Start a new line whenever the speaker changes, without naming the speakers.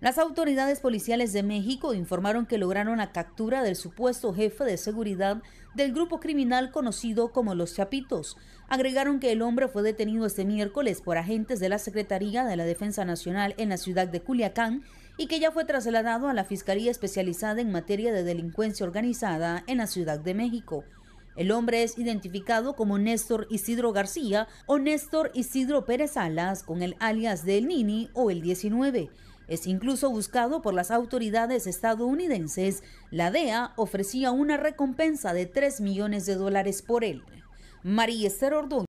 Las autoridades policiales de México informaron que lograron la captura del supuesto jefe de seguridad del grupo criminal conocido como Los Chapitos. Agregaron que el hombre fue detenido este miércoles por agentes de la Secretaría de la Defensa Nacional en la ciudad de Culiacán y que ya fue trasladado a la Fiscalía Especializada en Materia de Delincuencia Organizada en la Ciudad de México. El hombre es identificado como Néstor Isidro García o Néstor Isidro Pérez Alas con el alias del Nini o el 19. Es incluso buscado por las autoridades estadounidenses. La DEA ofrecía una recompensa de 3 millones de dólares por él. María Esther